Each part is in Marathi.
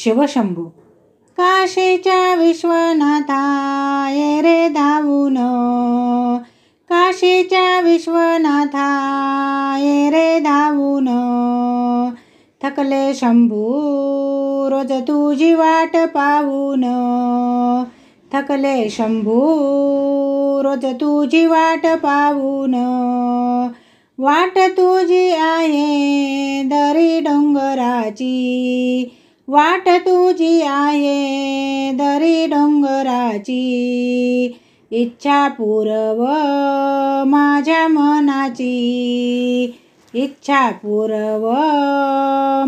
शिवशंभू काशीच्या विश्वनाथाय रे धावून काशीच्या विश्वनाथाय रे धावून थकले शंभू रोज तुझी वाट पाहून थकले शंभू रोज तुझी वाट पाहून वाट तुझी आहे दरी डोंगराची वाट तुझी आहे दरी डोंगराची इच्छा पुरव माझ्या मनाची इच्छा पुरव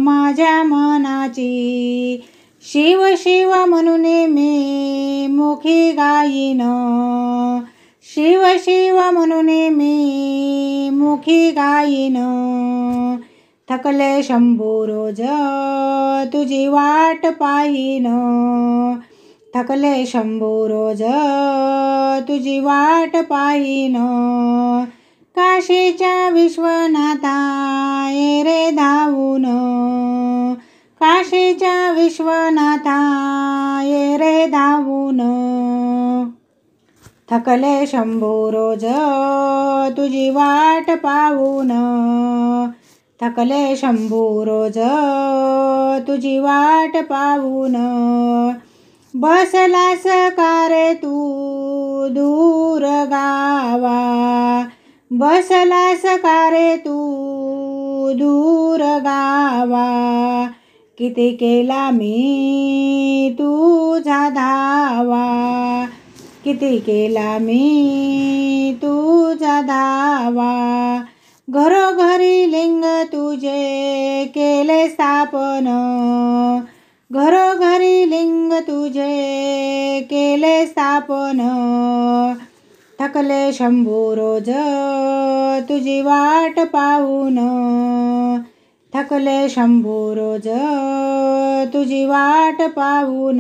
माझ्या मनाची शिव शिव म्हणून मी मुखी गाईन शिव शिव म्हणून मी मुखी गाईन थकले शंभू रोज तुझी वाट पाहिन थकले शंभू रोज तुझी वाट पाहिन काशीच्या विश्वनाथा ये रे धावून काशीच्या विश्वनाथा ये रे धावून थकले शंभू रोज तुझी वाट पाहून थकले शंभू रोज तुझी वाट पाहून बसलास कारे तू दूर गावा बसलास कारे तू दूर गावा किती केला मी तुझा धावा किती केला मी तुझा धावा घरोघरी लिंग तुझे केले स्थापन घरोघरी लिंग तुझे केले स्थापन थकले शंभू रोज तुझी वाट पाहून थकले शंभू रोज तुझी वाट पाहून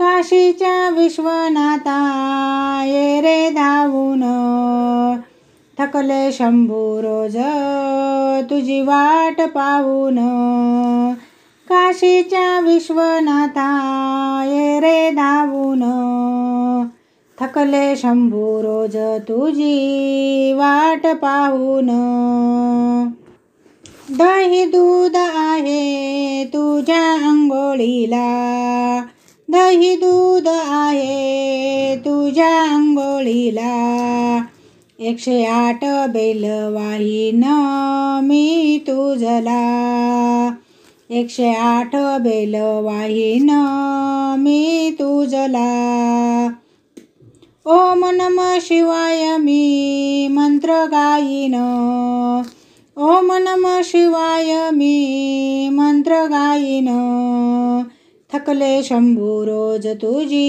काशीच्या विश्वनाथा ये रे धावून बोले शंभू रोज तुझी वाट पाहून काशीच्या विश्वनाथा ये रे धावून थकले शंभू रोज तुझी वाट पाहून दही दूध आहे तुझ्या अंघोळीला दही दूध आहे तुझ्या अंघोळीला एकशे आठ बेल वाहीन मी तुझला एकशे आठ बेल वाहीन मी तुझला ओम नम शिवाय मी मंत्र गायीन ओम नम शिवाय मी मंत्र गायीन थकले शंभू रोज तुझी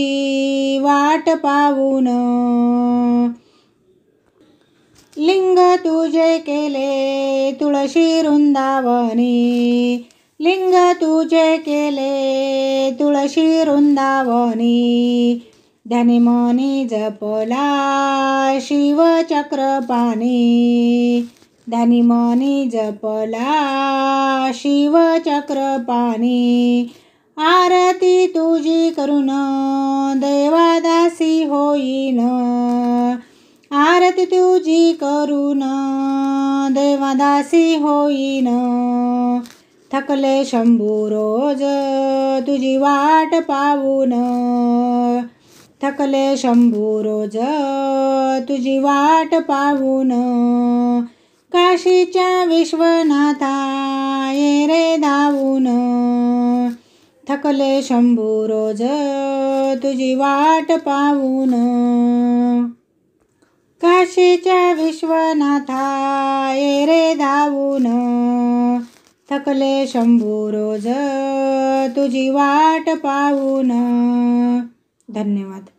वाट पाहून लिंग तुझे केले तुळशी वृंदावनी लिंग तुझे केले तुळशी वृंदावनी मनी जपला शिवचक्रपाणी मनी जपला शिवचक्रपाणी आरती तुझी करून देवादासी होईन तुझी करुणा देवादासी होईन थकले शंभू रोज तुझी वाट पाहून थकले शंभू रोज तुझी वाट पाहून काशीच्या विश्वनाथा ये रे धावून थकले शंभू रोज तुझी वाट पाहून काशीच्या ये रे धावून थकले शंभू रोज तुझी वाट पाहून धन्यवाद